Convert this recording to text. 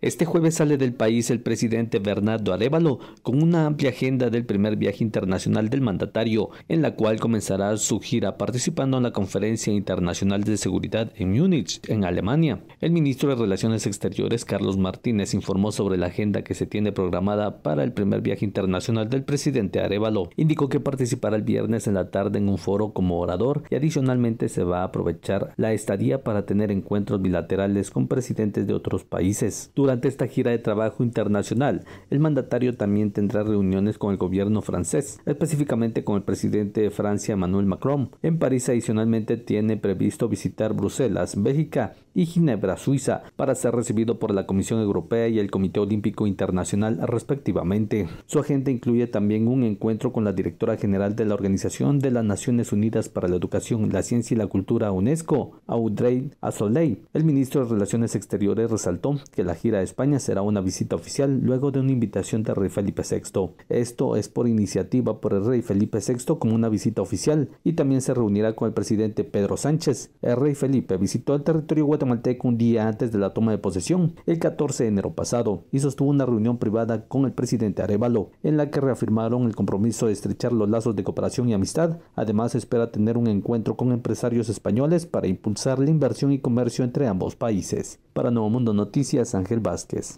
Este jueves sale del país el presidente Bernardo Arevalo con una amplia agenda del primer viaje internacional del mandatario, en la cual comenzará su gira participando en la Conferencia Internacional de Seguridad en Múnich, en Alemania. El ministro de Relaciones Exteriores, Carlos Martínez, informó sobre la agenda que se tiene programada para el primer viaje internacional del presidente Arevalo. Indicó que participará el viernes en la tarde en un foro como orador y adicionalmente se va a aprovechar la estadía para tener encuentros bilaterales con presidentes de otros países. Durante esta gira de trabajo internacional, el mandatario también tendrá reuniones con el gobierno francés, específicamente con el presidente de Francia Emmanuel Macron. En París adicionalmente tiene previsto visitar Bruselas, Bélgica y Ginebra, Suiza, para ser recibido por la Comisión Europea y el Comité Olímpico Internacional respectivamente. Su agenda incluye también un encuentro con la directora general de la Organización de las Naciones Unidas para la Educación, la Ciencia y la Cultura UNESCO, Audrey Azoulay. El ministro de Relaciones Exteriores resaltó que la gira España será una visita oficial luego de una invitación del rey Felipe VI. Esto es por iniciativa por el rey Felipe VI con una visita oficial y también se reunirá con el presidente Pedro Sánchez. El rey Felipe visitó el territorio guatemalteco un día antes de la toma de posesión, el 14 de enero pasado, y sostuvo una reunión privada con el presidente Arevalo, en la que reafirmaron el compromiso de estrechar los lazos de cooperación y amistad. Además, espera tener un encuentro con empresarios españoles para impulsar la inversión y comercio entre ambos países. Para Nuevo Mundo Noticias, Ángel Vázquez.